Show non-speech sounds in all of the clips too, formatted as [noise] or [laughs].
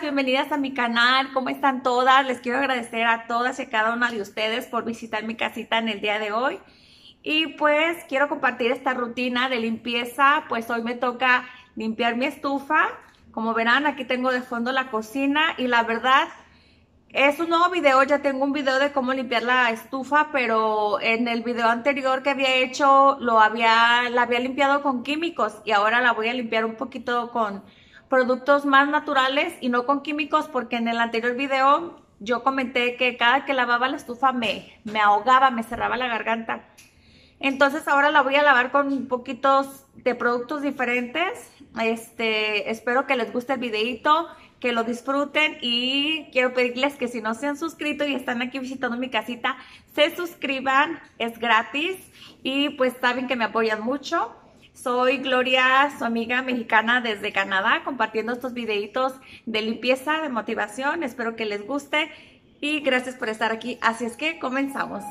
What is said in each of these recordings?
bienvenidas a mi canal, ¿cómo están todas? Les quiero agradecer a todas y a cada una de ustedes por visitar mi casita en el día de hoy. Y pues quiero compartir esta rutina de limpieza, pues hoy me toca limpiar mi estufa. Como verán, aquí tengo de fondo la cocina y la verdad es un nuevo video, ya tengo un video de cómo limpiar la estufa, pero en el video anterior que había hecho lo había, la había limpiado con químicos y ahora la voy a limpiar un poquito con productos más naturales y no con químicos porque en el anterior video yo comenté que cada que lavaba la estufa me, me ahogaba, me cerraba la garganta. Entonces ahora la voy a lavar con poquitos de productos diferentes. Este, espero que les guste el videito, que lo disfruten y quiero pedirles que si no se han suscrito y están aquí visitando mi casita, se suscriban, es gratis y pues saben que me apoyan mucho. Soy Gloria, su amiga mexicana desde Canadá, compartiendo estos videitos de limpieza, de motivación. Espero que les guste y gracias por estar aquí. Así es que comenzamos.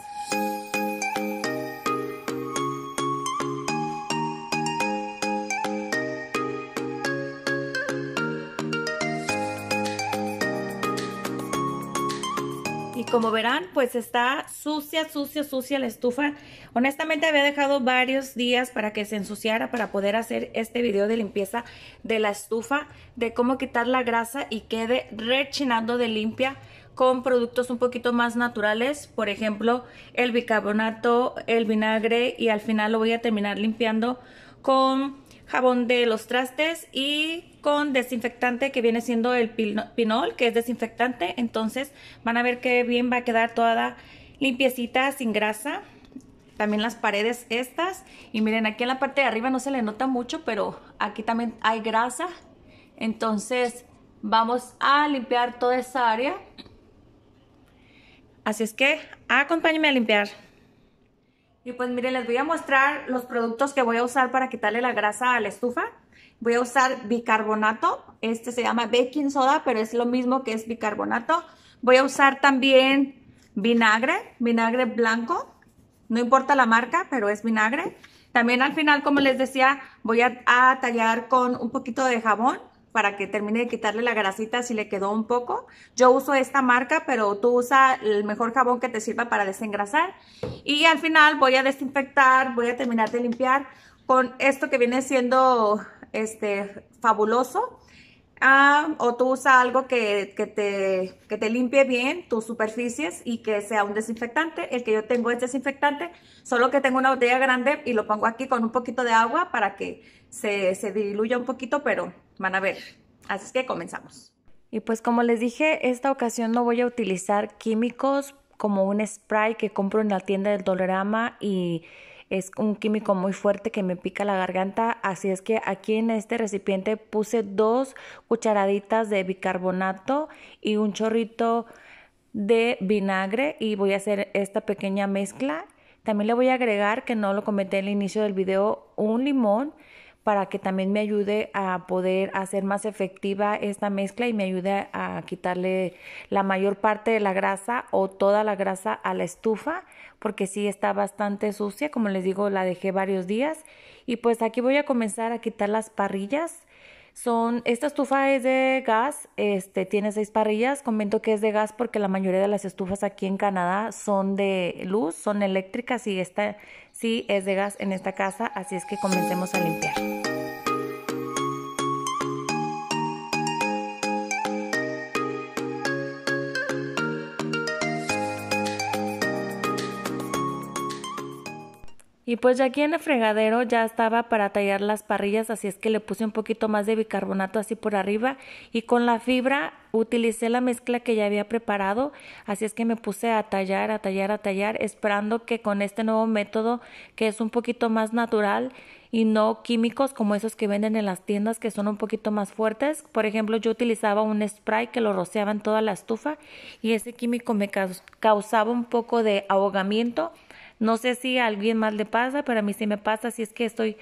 Y como verán, pues está sucia, sucia, sucia la estufa. Honestamente había dejado varios días para que se ensuciara para poder hacer este video de limpieza de la estufa, de cómo quitar la grasa y quede rechinando de limpia con productos un poquito más naturales, por ejemplo, el bicarbonato, el vinagre y al final lo voy a terminar limpiando con jabón de los trastes y con desinfectante que viene siendo el pinol, que es desinfectante. Entonces van a ver que bien va a quedar toda limpiecita, sin grasa. También las paredes estas. Y miren, aquí en la parte de arriba no se le nota mucho, pero aquí también hay grasa. Entonces vamos a limpiar toda esa área. Así es que acompáñenme a limpiar. Y pues miren, les voy a mostrar los productos que voy a usar para quitarle la grasa a la estufa. Voy a usar bicarbonato, este se llama baking soda, pero es lo mismo que es bicarbonato. Voy a usar también vinagre, vinagre blanco, no importa la marca, pero es vinagre. También al final, como les decía, voy a, a tallar con un poquito de jabón para que termine de quitarle la grasita si le quedó un poco. Yo uso esta marca, pero tú usa el mejor jabón que te sirva para desengrasar. Y al final voy a desinfectar, voy a terminar de limpiar con esto que viene siendo este fabuloso. Ah, o tú usa algo que, te, que te limpie bien tus superficies y que sea un desinfectante. El que yo tengo es desinfectante, solo que tengo una botella grande y lo pongo aquí con un poquito de agua para que se, se diluya un poquito, pero van a ver. Así es que comenzamos. Y pues como les dije, esta ocasión no voy a utilizar químicos como un spray que compro en la tienda del Dolorama y es un químico muy fuerte que me pica la garganta, así es que aquí en este recipiente puse dos cucharaditas de bicarbonato y un chorrito de vinagre y voy a hacer esta pequeña mezcla. También le voy a agregar, que no lo comenté al inicio del video, un limón para que también me ayude a poder hacer más efectiva esta mezcla y me ayude a quitarle la mayor parte de la grasa o toda la grasa a la estufa porque si está bastante sucia, como les digo, la dejé varios días y pues aquí voy a comenzar a quitar las parrillas son, esta estufa es de gas, este, tiene seis parrillas, comento que es de gas porque la mayoría de las estufas aquí en Canadá son de luz, son eléctricas y esta sí es de gas en esta casa, así es que comencemos a limpiar. Y pues ya aquí en el fregadero ya estaba para tallar las parrillas, así es que le puse un poquito más de bicarbonato así por arriba y con la fibra utilicé la mezcla que ya había preparado, así es que me puse a tallar, a tallar, a tallar, esperando que con este nuevo método que es un poquito más natural y no químicos como esos que venden en las tiendas que son un poquito más fuertes. Por ejemplo, yo utilizaba un spray que lo rociaba en toda la estufa y ese químico me causaba un poco de ahogamiento no sé si a alguien más le pasa, pero a mí sí me pasa, así es que estoy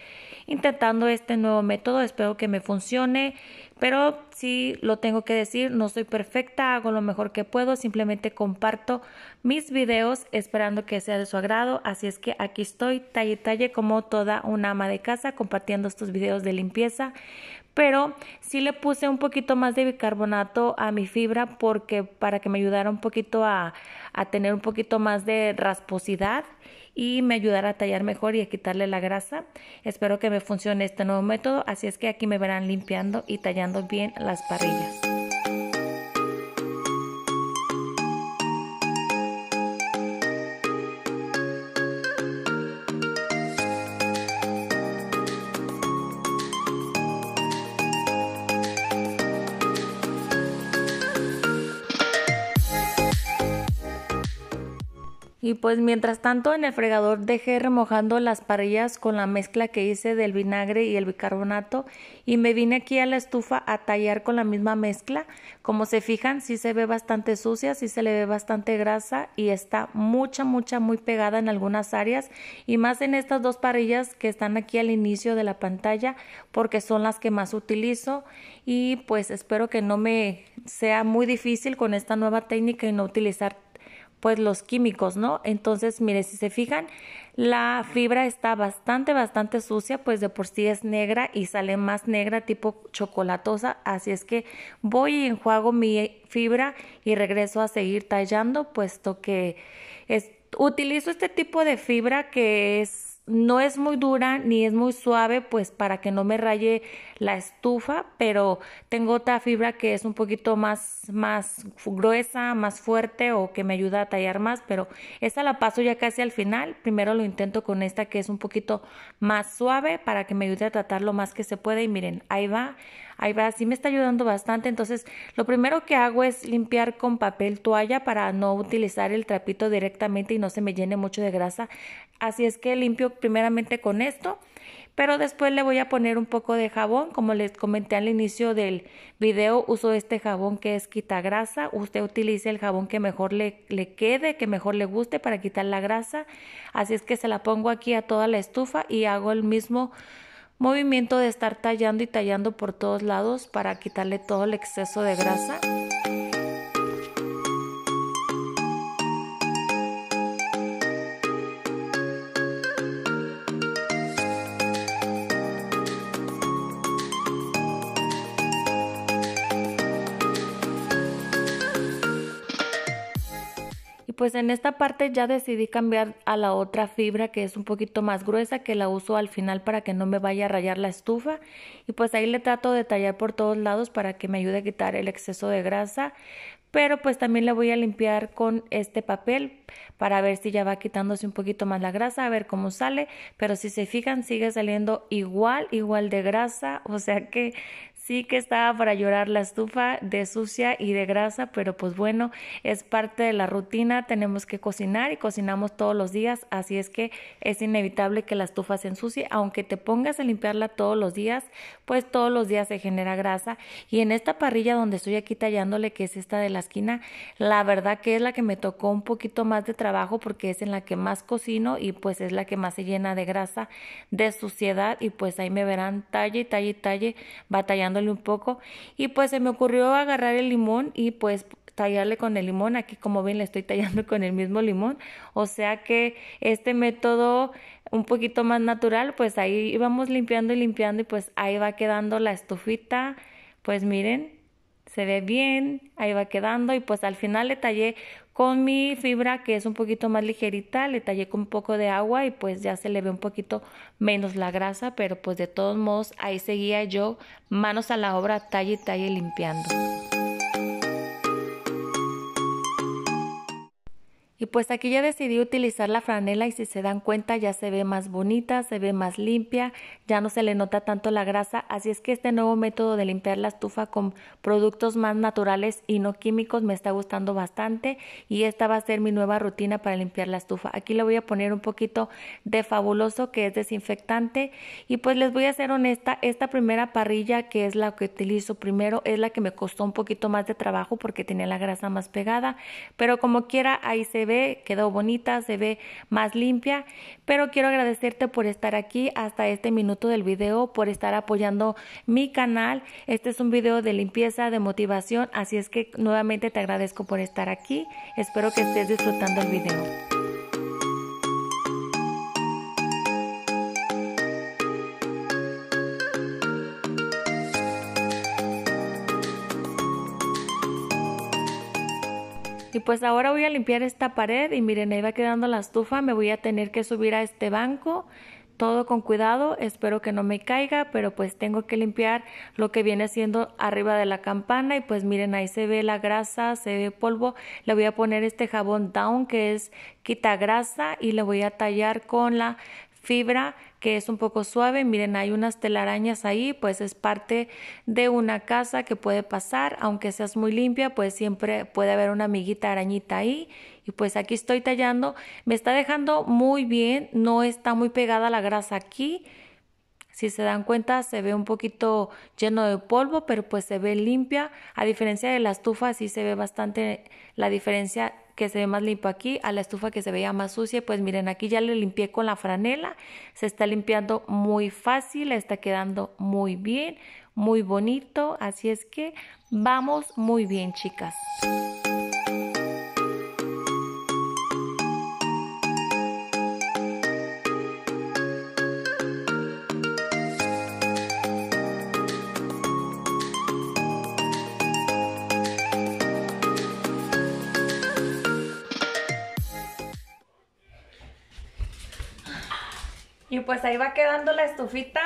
intentando este nuevo método, espero que me funcione, pero sí lo tengo que decir, no soy perfecta, hago lo mejor que puedo, simplemente comparto mis videos esperando que sea de su agrado, así es que aquí estoy, talle talle como toda una ama de casa compartiendo estos videos de limpieza pero sí le puse un poquito más de bicarbonato a mi fibra porque para que me ayudara un poquito a, tener un poquito más de rasposidad y me ayudara a tallar mejor y a quitarle la grasa. Espero que me funcione este nuevo método, así es que aquí me verán limpiando y tallando bien las parrillas. Y pues mientras tanto en el fregador dejé remojando las parrillas con la mezcla que hice del vinagre y el bicarbonato y me vine aquí a la estufa a tallar con la misma mezcla. Como se fijan, sí se ve bastante sucia, sí se le ve bastante grasa y está mucha, mucha, muy pegada en algunas áreas y más en estas dos parrillas que están aquí al inicio de la pantalla porque son las que más utilizo y pues espero que no me sea muy difícil con esta nueva técnica y no utilizar pues los químicos, ¿no? Entonces, mire, si se fijan, la fibra está bastante, bastante sucia, pues de por sí es negra y sale más negra tipo chocolatosa, así es que voy y enjuago mi fibra y regreso a seguir tallando, puesto que utilizo este tipo de fibra que es no es muy dura ni es muy suave, pues para que no me raye la estufa, pero tengo otra fibra que es un poquito más, más gruesa, más fuerte o que me ayuda a tallar más, pero esta la paso ya casi al final. Primero lo intento con esta que es un poquito más suave para que me ayude a tratar lo más que se puede. Y miren, ahí va ahí va, sí me está ayudando bastante. Entonces, lo primero que hago es limpiar con papel toalla para no utilizar el trapito directamente y no se me llene mucho de grasa. Así es que limpio primeramente con esto, pero después le voy a poner un poco de jabón. Como les comenté al inicio del video, uso este jabón que es quitagrasa. Usted utilice el jabón que mejor le, le quede, que mejor le guste para quitar la grasa. Así es que se la pongo aquí a toda la estufa y hago el mismo movimiento de estar tallando y tallando por todos lados para quitarle todo el exceso de grasa. pues en esta parte ya decidí cambiar a la otra fibra que es un poquito más gruesa que la uso al final para que no me vaya a rayar la estufa y pues ahí le trato de tallar por todos lados para que me ayude a quitar el exceso de grasa pero pues también le voy a limpiar con este papel para ver si ya va quitándose un poquito más la grasa, a ver cómo sale, pero si se fijan sigue saliendo igual, igual de grasa, o sea que Sí que estaba para llorar la estufa de sucia y de grasa, pero pues bueno, es parte de la rutina, tenemos que cocinar y cocinamos todos los días, así es que es inevitable que la estufa se ensucie, aunque te pongas a limpiarla todos los días, pues todos los días se genera grasa y en esta parrilla donde estoy aquí tallándole, que es esta de la esquina, la verdad que es la que me tocó un poquito más de trabajo porque es en la que más cocino y pues es la que más se llena de grasa, de suciedad y pues ahí me verán talle, talle, talle, batallando un poco y pues se me ocurrió agarrar el limón y pues tallarle con el limón. Aquí como ven le estoy tallando con el mismo limón. O sea que este método un poquito más natural, pues ahí vamos limpiando y limpiando y pues ahí va quedando la estufita. Pues miren, se ve bien, ahí va quedando y pues al final le tallé con mi fibra que es un poquito más ligerita, le tallé con un poco de agua y pues ya se le ve un poquito menos la grasa, pero pues de todos modos ahí seguía yo manos a la obra, talle y talle limpiando. Y pues aquí ya decidí utilizar la franela y si se dan cuenta ya se ve más bonita, se ve más limpia, ya no se le nota tanto la grasa, así es que este nuevo método de limpiar la estufa con productos más naturales y no químicos me está gustando bastante y esta va a ser mi nueva rutina para limpiar la estufa. Aquí le voy a poner un poquito de fabuloso que es desinfectante y pues les voy a ser honesta, esta primera parrilla que es la que utilizo primero es la que me costó un poquito más de trabajo porque tenía la grasa más pegada, pero como quiera ahí se ve, quedó bonita, se ve más limpia, pero quiero agradecerte por estar aquí hasta este minuto del video, por estar apoyando mi canal. Este es un video de limpieza, de motivación, así es que nuevamente te agradezco por estar aquí. Espero que estés disfrutando el video. Y pues ahora voy a limpiar esta pared y miren, ahí va quedando la estufa, me voy a tener que subir a este banco todo con cuidado, espero que no me caiga, pero pues tengo que limpiar lo que viene siendo arriba de la campana y pues miren, ahí se ve la grasa, se ve polvo, le voy a poner este jabón down que es quita grasa y le voy a tallar con la fibra que es un poco suave. Miren, hay unas telarañas ahí, pues es parte de una casa que puede pasar, aunque seas muy limpia, pues siempre puede haber una amiguita arañita ahí. Y pues aquí estoy tallando, me está dejando muy bien, no está muy pegada la grasa aquí. Si se dan cuenta, se ve un poquito lleno de polvo, pero pues se ve limpia. A diferencia de la estufa, sí se ve bastante la diferencia que se ve más limpio aquí, a la estufa que se veía más sucia, pues miren, aquí ya le limpié con la franela, se está limpiando muy fácil, está quedando muy bien, muy bonito, así es que vamos muy bien chicas. Y pues ahí va quedando la estufita.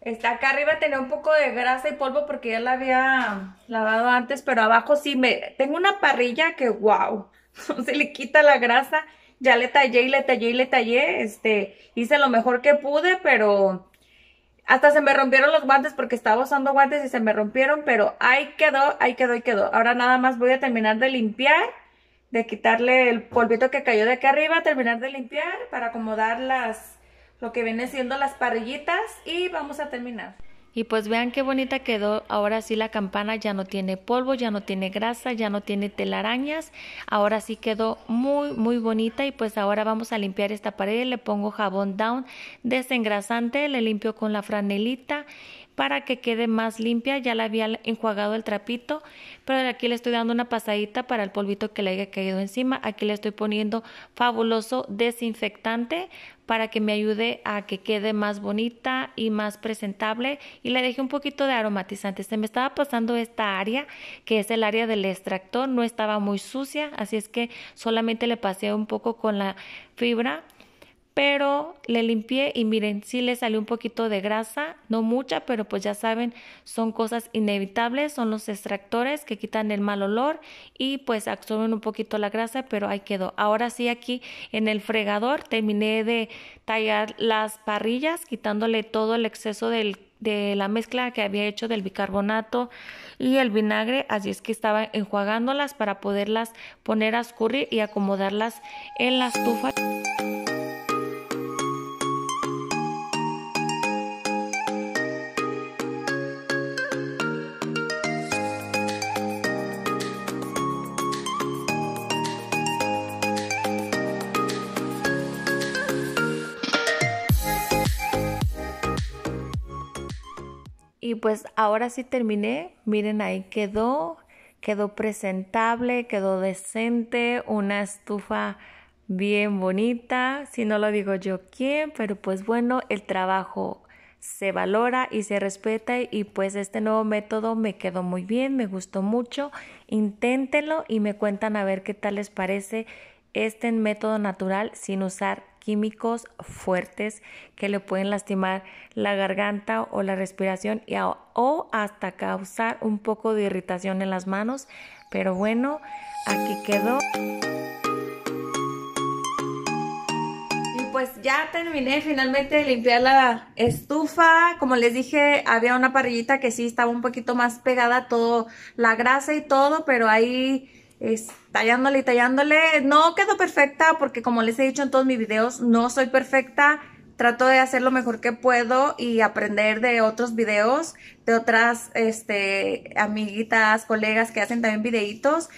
Está acá arriba tenía un poco de grasa y polvo porque ya la había lavado antes, pero abajo sí me... Tengo una parrilla que wow, [laughs] se le quita la grasa. Ya le tallé y le tallé y le tallé, este, hice lo mejor que pude, pero hasta se me rompieron los guantes porque estaba usando guantes y se me rompieron, pero ahí quedó, ahí quedó, ahí quedó. Ahora nada más voy a terminar de limpiar, de quitarle el polvito que cayó de aquí arriba, terminar de limpiar para acomodar las, lo que viene siendo las parrillitas y vamos a terminar. Y pues vean qué bonita quedó. Ahora sí la campana ya no tiene polvo, ya no tiene grasa, ya no tiene telarañas. Ahora sí quedó muy, muy bonita. Y pues ahora vamos a limpiar esta pared. Le pongo jabón down desengrasante. Le limpio con la franelita para que quede más limpia. Ya la había enjuagado el trapito, pero aquí le estoy dando una pasadita para el polvito que le haya caído encima. Aquí le estoy poniendo fabuloso desinfectante para que me ayude a que quede más bonita y más presentable y le dejé un poquito de aromatizante. Se me estaba pasando esta área que es el área del extractor, no estaba muy sucia, así es que solamente le pasé un poco con la fibra pero le limpié y miren, sí le salió un poquito de grasa, no mucha, pero pues ya saben, son cosas inevitables, son los extractores que quitan el mal olor y pues absorben un poquito la grasa, pero ahí quedó. Ahora sí aquí en el fregador terminé de tallar las parrillas quitándole todo el exceso de la mezcla que había hecho del bicarbonato y el vinagre, así es que estaba enjuagándolas para poderlas poner a escurrir y acomodarlas en la estufa. Y pues ahora sí terminé, miren ahí quedó, quedó presentable, quedó decente, una estufa bien bonita, si no lo digo yo quién, pero pues bueno, el trabajo se valora y se respeta y pues este nuevo método me quedó muy bien, me gustó mucho, inténtenlo y me cuentan a ver qué tal les parece este método natural sin usar químicos fuertes que le pueden lastimar la garganta o la respiración y o hasta causar un poco de irritación en las manos. Pero bueno, aquí quedó. Y Pues ya terminé finalmente de limpiar la estufa. Como les dije, había una parrillita que sí estaba un poquito más pegada, todo la grasa y todo, pero ahí tallándole y tallándole. No quedó perfecta porque como les he dicho en todos mis videos, no soy perfecta. Trato de hacer lo mejor que puedo y aprender de otros videos, de otras este, amiguitas, colegas que hacen también videitos.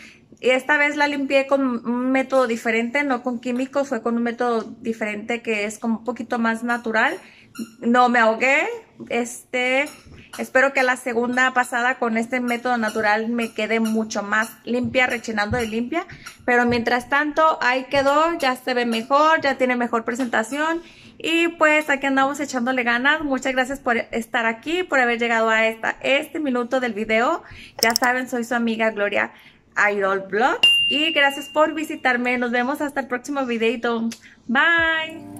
Y esta vez la limpié con un método diferente, no con químicos, fue con un método diferente que es como un poquito más natural. No me ahogué, este, Espero que la segunda pasada con este método natural me quede mucho más limpia, rechinando de limpia. Pero mientras tanto, ahí quedó, ya se ve mejor, ya tiene mejor presentación. Y pues aquí andamos echándole ganas. Muchas gracias por estar aquí, por haber llegado a esta, este minuto del video. Ya saben, soy su amiga Gloria Idol Blogs. Y gracias por visitarme. Nos vemos hasta el próximo videito. Bye.